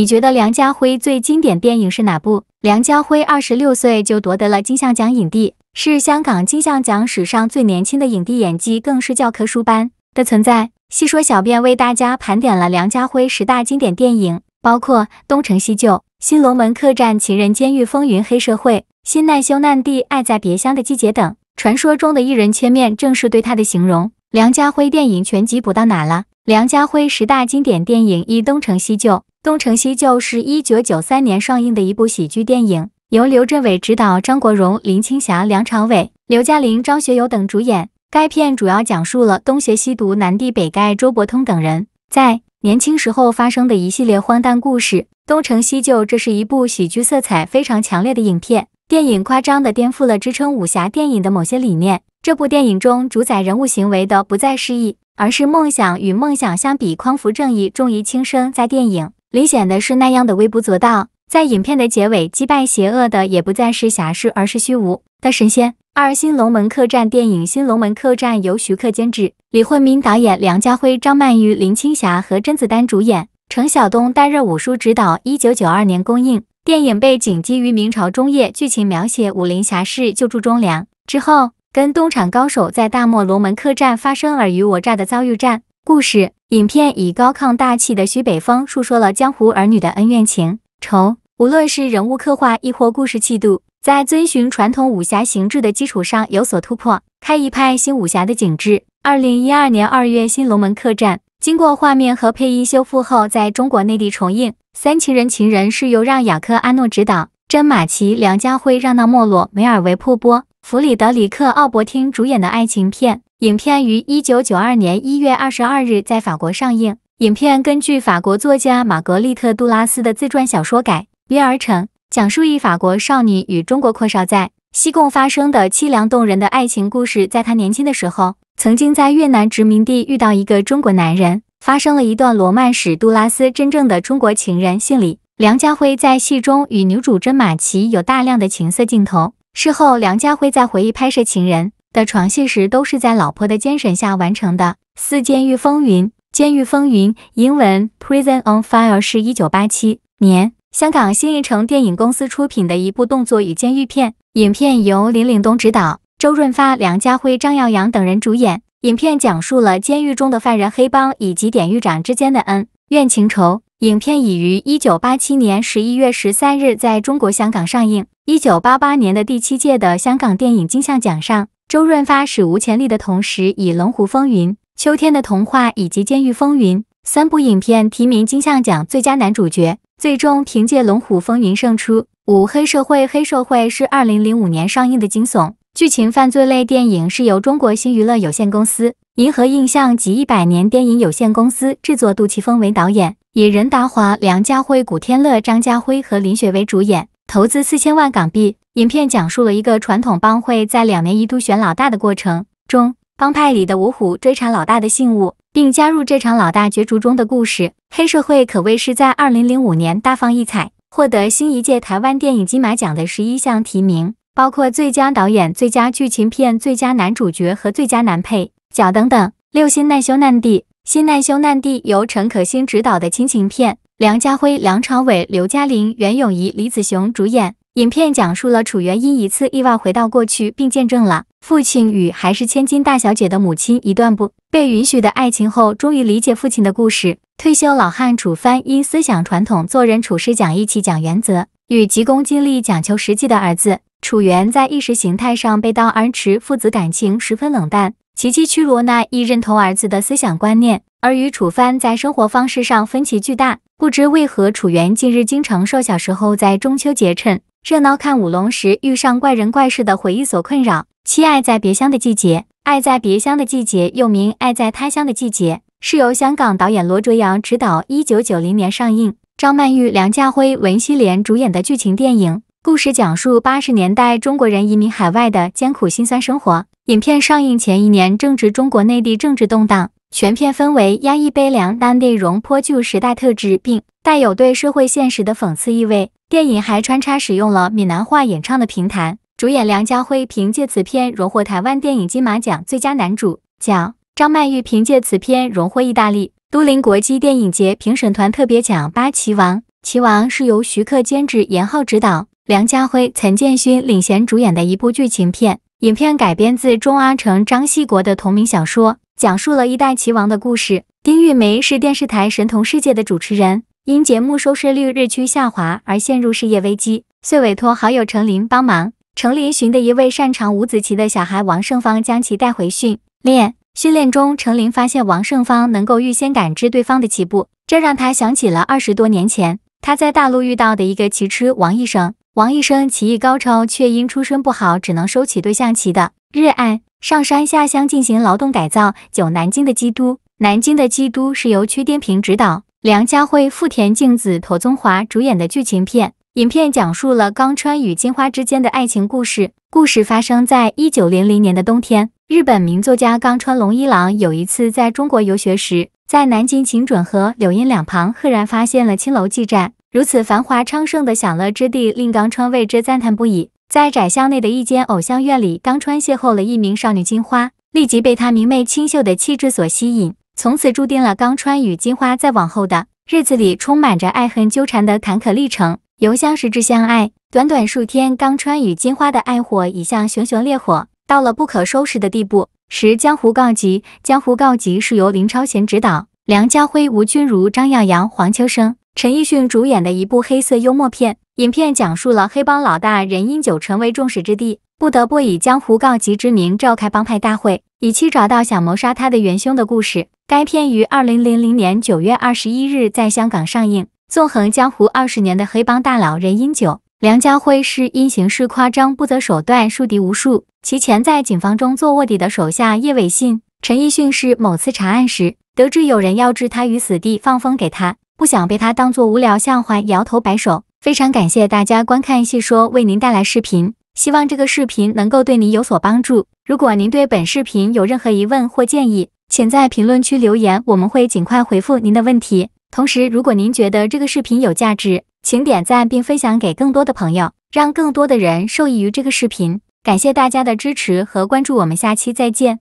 你觉得梁家辉最经典电影是哪部？梁家辉二十六岁就夺得了金像奖影帝，是香港金像奖史上最年轻的影帝，演技更是教科书般的存在。细说小编为大家盘点了梁家辉十大经典电影，包括《东成西就》《新龙门客栈》《情人监狱风云》《黑社会》《新难兄难弟》《爱在别乡的季节》等。传说中的一人千面正是对他的形容。梁家辉电影全集补到哪了？梁家辉十大经典电影一《东成西就》。《东成西就》是一九九三年上映的一部喜剧电影，由刘镇伟执导，张国荣、林青霞、梁朝伟、刘嘉玲、张学友等主演。该片主要讲述了东邪西毒南帝北丐周伯通等人在年轻时候发生的一系列荒诞故事。《东成西就》这是一部喜剧色彩非常强烈的影片，电影夸张的颠覆了支撑武侠电影的某些理念。这部电影中，主宰人物行为的不再是义，而是梦想与梦想相比，匡扶正义，重于轻生。在电影。离显的是那样的微不足道，在影片的结尾，击败邪恶的也不再是侠士，而是虚无的神仙。二《新龙门客栈》电影《新龙门客栈》由徐克监制，李惠民导演，梁家辉、张曼玉、林青霞和甄子丹主演，程晓东担任武术指导。一九九二年公映。电影背景基于明朝中叶，剧情描写武林侠士救助忠良之后，跟东厂高手在大漠龙门客栈发生尔虞我诈的遭遇战故事。影片以高亢大气的徐北风述说了江湖儿女的恩怨情仇，无论是人物刻画亦或故事气度，在遵循传统武侠形制的基础上有所突破，开一派新武侠的景致。二零一二年二月，《新龙门客栈》经过画面和配音修复后，在中国内地重映。《三情人情人》是由让·雅克·阿诺执导，真马奇、梁家辉、让·纳莫洛、梅尔维·瀑波、弗里德里克·奥伯汀主演的爱情片。影片于一九九二年一月二十二日在法国上映。影片根据法国作家玛格丽特·杜拉斯的自传小说改编而成，讲述一法国少女与中国阔少在西贡发生的凄凉动人的爱情故事。在她年轻的时候，曾经在越南殖民地遇到一个中国男人，发生了一段罗曼史。杜拉斯真正的中国情人姓李。梁家辉在戏中与女主甄玛琪有大量的情色镜头。事后，梁家辉在回忆拍摄《情人》。的床戏时都是在老婆的监审下完成的。四《监狱风云》《监狱风云》英文《Prison on Fire》是一九八七年香港新艺城电影公司出品的一部动作与监狱片。影片由林岭东执导，周润发、梁家辉、张耀扬等人主演。影片讲述了监狱中的犯人黑帮以及典狱长之间的恩怨情仇。影片已于一九八七年十一月十三日在中国香港上映。一九八八年的第七届的香港电影金像奖上。周润发史无前例的同时，以《龙虎风云》《秋天的童话》以及《监狱风云》三部影片提名金像奖最佳男主角，最终凭借《龙虎风云》胜出。五黑社会，黑社会是2005年上映的惊悚剧情犯罪类电影，是由中国星娱乐有限公司、银河映像及一百年电影有限公司制作，杜琪峰为导演，以任达华、梁家辉、古天乐、张家辉和林雪为主演，投资四千万港币。影片讲述了一个传统帮会在两年一度选老大的过程中，帮派里的五虎追查老大的信物，并加入这场老大角逐中的故事。黑社会可谓是在2005年大放异彩，获得新一届台湾电影金马奖的十一项提名，包括最佳导演、最佳剧情片、最佳男主角和最佳男配角等等。《六新难兄难弟》《新难兄难弟》由陈可辛执导的亲情片，梁家辉、梁朝伟、刘嘉玲、袁咏仪、李子雄主演。影片讲述了楚原因一次意外回到过去，并见证了父亲与还是千金大小姐的母亲一段不被允许的爱情后，终于理解父亲的故事。退休老汉楚帆因思想传统、做人处事讲义气、讲原则，与急功近利、讲求实际的儿子楚原，在意识形态上背道而驰，父子感情十分冷淡。其妻屈罗奈亦认同儿子的思想观念，而与楚帆在生活方式上分歧巨大。不知为何，楚原近日经常受小时候在中秋节趁。热闹看舞龙时遇上怪人怪事的回忆所困扰。《七爱在别乡的季节》《爱在别乡的季节》又名《爱在他乡的季节》，是由香港导演罗卓阳执导，一九九零年上映，张曼玉、梁家辉、文熙莲主演的剧情电影。故事讲述八十年代中国人移民海外的艰苦辛酸生活。影片上映前一年正值中国内地政治动荡。全片分为压抑悲凉，但内容颇具时代特质，并带有对社会现实的讽刺意味。电影还穿插使用了闽南话演唱的评弹。主演梁家辉凭借此片荣获台湾电影金马奖最佳男主奖。张曼玉凭借此片荣获意大利都灵国际电影节评审团特别奖。《八旗王》《旗王》是由徐克监制、严浩执导、梁家辉、陈建勋领衔主演的一部剧情片。影片改编自钟阿成、张西国的同名小说。讲述了一代棋王的故事。丁玉梅是电视台《神童世界》的主持人，因节目收视率日趋下滑而陷入事业危机，遂委托好友程琳帮忙。程琳寻得一位擅长五子棋的小孩王胜芳，将其带回训练。训练中，程琳发现王胜芳能够预先感知对方的棋步，这让他想起了二十多年前他在大陆遇到的一个棋痴王一生。王一生棋艺高超，却因出身不好，只能收起对象棋的。热爱上山下乡进行劳动改造。九南京的基督，南京的基督是由屈天平执导，梁家辉、富田静子、陶宗华主演的剧情片。影片讲述了冈川与金花之间的爱情故事。故事发生在一九零零年的冬天。日本名作家冈川龙一郎有一次在中国游学时，在南京秦准河柳荫两旁，赫然发现了青楼妓站。如此繁华昌盛的享乐之地，令冈川为之赞叹不已。在窄巷内的一间偶像院里，刚川邂逅了一名少女金花，立即被她明媚清秀的气质所吸引，从此注定了刚川与金花在往后的日子里充满着爱恨纠缠的坎坷历程。由相识至相爱，短短数天，刚川与金花的爱火已像熊熊烈火，到了不可收拾的地步。十江湖告急，江湖告急是由林超贤执导，梁家辉、吴君如、张耀扬、黄秋生、陈奕迅主演的一部黑色幽默片。影片讲述了黑帮老大任英九成为众矢之的，不得不以江湖告急之名召开帮派大会，以期找到想谋杀他的元凶的故事。该片于二零零零年九月二十一日在香港上映。纵横江湖二十年的黑帮大佬任英九，梁家辉是因行事夸张、不择手段，树敌无数。其前在警方中做卧底的手下叶伟信、陈奕迅是某次查案时，得知有人要置他于死地，放风给他，不想被他当作无聊笑话，摇头摆手。非常感谢大家观看细说为您带来视频，希望这个视频能够对您有所帮助。如果您对本视频有任何疑问或建议，请在评论区留言，我们会尽快回复您的问题。同时，如果您觉得这个视频有价值，请点赞并分享给更多的朋友，让更多的人受益于这个视频。感谢大家的支持和关注，我们下期再见。